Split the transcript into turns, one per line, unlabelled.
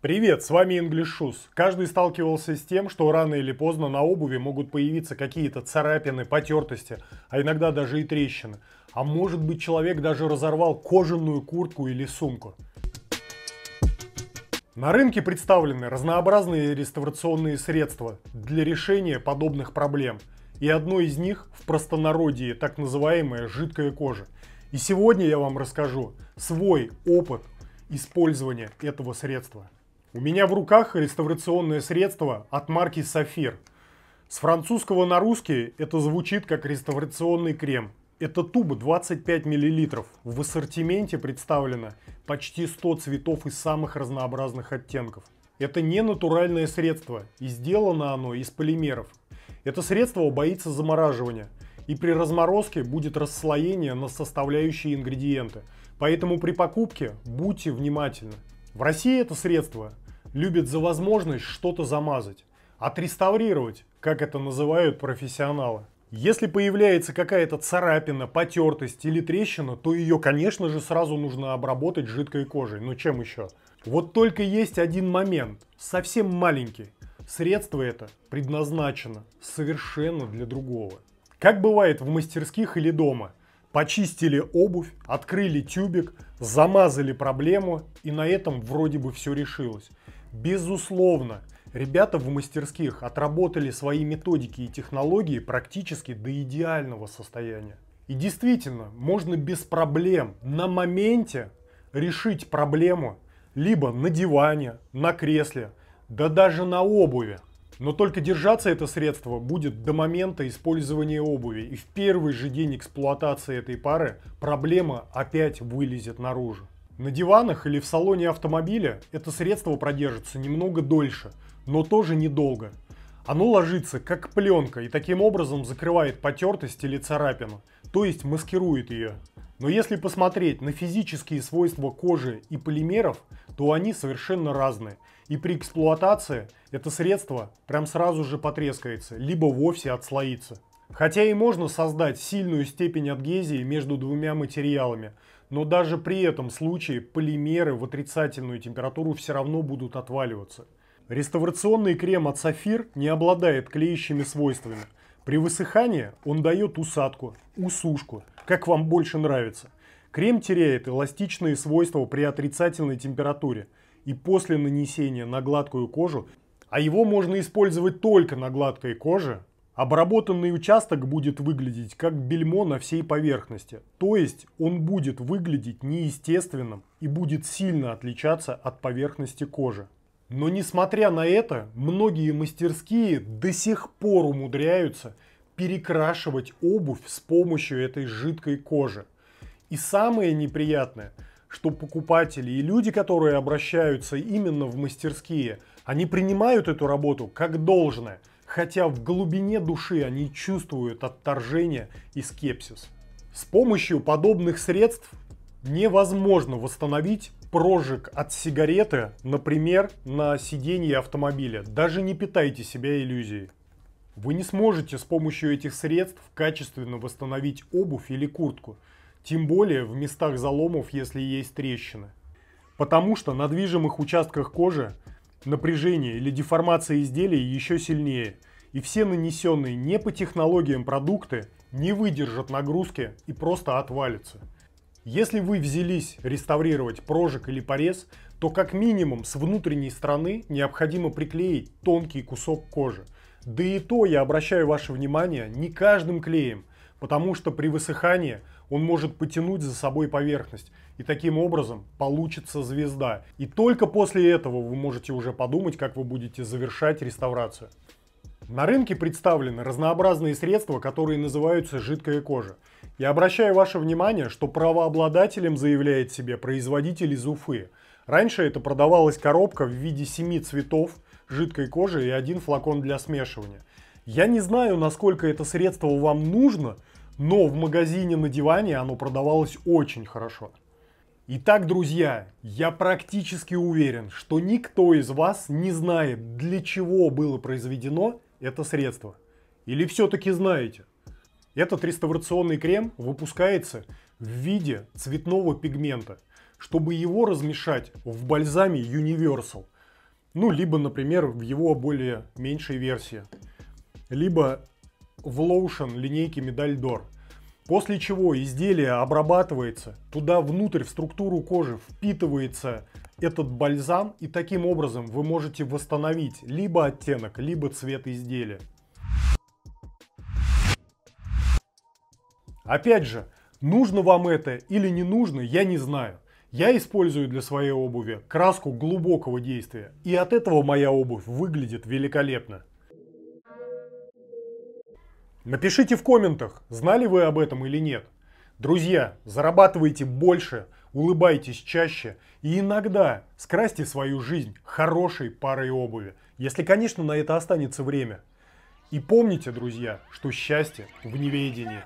Привет, с вами English Shoes. Каждый сталкивался с тем, что рано или поздно на обуви могут появиться какие-то царапины, потертости, а иногда даже и трещины. А может быть человек даже разорвал кожаную куртку или сумку. На рынке представлены разнообразные реставрационные средства для решения подобных проблем. И одно из них в простонародье так называемая жидкая кожа. И сегодня я вам расскажу свой опыт использования этого средства. У меня в руках реставрационное средство от марки «Сафир». С французского на русский это звучит как реставрационный крем. Это туба 25 мл. В ассортименте представлено почти 100 цветов из самых разнообразных оттенков. Это не натуральное средство, и сделано оно из полимеров. Это средство боится замораживания, и при разморозке будет расслоение на составляющие ингредиенты. Поэтому при покупке будьте внимательны. В России это средство любит за возможность что-то замазать, отреставрировать, как это называют профессионалы. Если появляется какая-то царапина, потертость или трещина, то ее, конечно же, сразу нужно обработать жидкой кожей. Но чем еще? Вот только есть один момент, совсем маленький. Средство это предназначено совершенно для другого. Как бывает в мастерских или дома, Почистили обувь, открыли тюбик, замазали проблему и на этом вроде бы все решилось. Безусловно, ребята в мастерских отработали свои методики и технологии практически до идеального состояния. И действительно, можно без проблем на моменте решить проблему либо на диване, на кресле, да даже на обуви. Но только держаться это средство будет до момента использования обуви. И в первый же день эксплуатации этой пары проблема опять вылезет наружу. На диванах или в салоне автомобиля это средство продержится немного дольше, но тоже недолго. Оно ложится как пленка и таким образом закрывает потертость или царапину, то есть маскирует ее. Но если посмотреть на физические свойства кожи и полимеров, то они совершенно разные – и при эксплуатации это средство прям сразу же потрескается, либо вовсе отслоится. Хотя и можно создать сильную степень адгезии между двумя материалами, но даже при этом случае полимеры в отрицательную температуру все равно будут отваливаться. Реставрационный крем от Сафир не обладает клеящими свойствами. При высыхании он дает усадку, усушку, как вам больше нравится. Крем теряет эластичные свойства при отрицательной температуре – и после нанесения на гладкую кожу, а его можно использовать только на гладкой коже, обработанный участок будет выглядеть как бельмо на всей поверхности. То есть он будет выглядеть неестественным и будет сильно отличаться от поверхности кожи. Но несмотря на это, многие мастерские до сих пор умудряются перекрашивать обувь с помощью этой жидкой кожи. И самое неприятное – что покупатели и люди, которые обращаются именно в мастерские, они принимают эту работу как должное, хотя в глубине души они чувствуют отторжение и скепсис. С помощью подобных средств невозможно восстановить прожиг от сигареты, например, на сиденье автомобиля. Даже не питайте себя иллюзией. Вы не сможете с помощью этих средств качественно восстановить обувь или куртку – тем более в местах заломов, если есть трещины. Потому что на движимых участках кожи напряжение или деформация изделия еще сильнее, и все нанесенные не по технологиям продукты не выдержат нагрузки и просто отвалятся. Если вы взялись реставрировать прожиг или порез, то как минимум с внутренней стороны необходимо приклеить тонкий кусок кожи. Да и то я обращаю ваше внимание не каждым клеем, потому что при высыхании он может потянуть за собой поверхность, и таким образом получится звезда. И только после этого вы можете уже подумать, как вы будете завершать реставрацию. На рынке представлены разнообразные средства, которые называются «жидкая кожа». Я обращаю ваше внимание, что правообладателем заявляет себе производитель из Уфы. Раньше это продавалась коробка в виде семи цветов жидкой кожи и один флакон для смешивания – я не знаю, насколько это средство вам нужно, но в магазине на диване оно продавалось очень хорошо. Итак, друзья, я практически уверен, что никто из вас не знает, для чего было произведено это средство. Или все-таки знаете? Этот реставрационный крем выпускается в виде цветного пигмента, чтобы его размешать в бальзаме Universal. Ну, либо, например, в его более меньшей версии либо в лоушен линейки Медальдор. После чего изделие обрабатывается, туда внутрь в структуру кожи впитывается этот бальзам, и таким образом вы можете восстановить либо оттенок, либо цвет изделия. Опять же, нужно вам это или не нужно, я не знаю. Я использую для своей обуви краску глубокого действия, и от этого моя обувь выглядит великолепно. Напишите в комментах, знали вы об этом или нет. Друзья, зарабатывайте больше, улыбайтесь чаще и иногда скрасьте свою жизнь хорошей парой обуви, если, конечно, на это останется время. И помните, друзья, что счастье в неведении.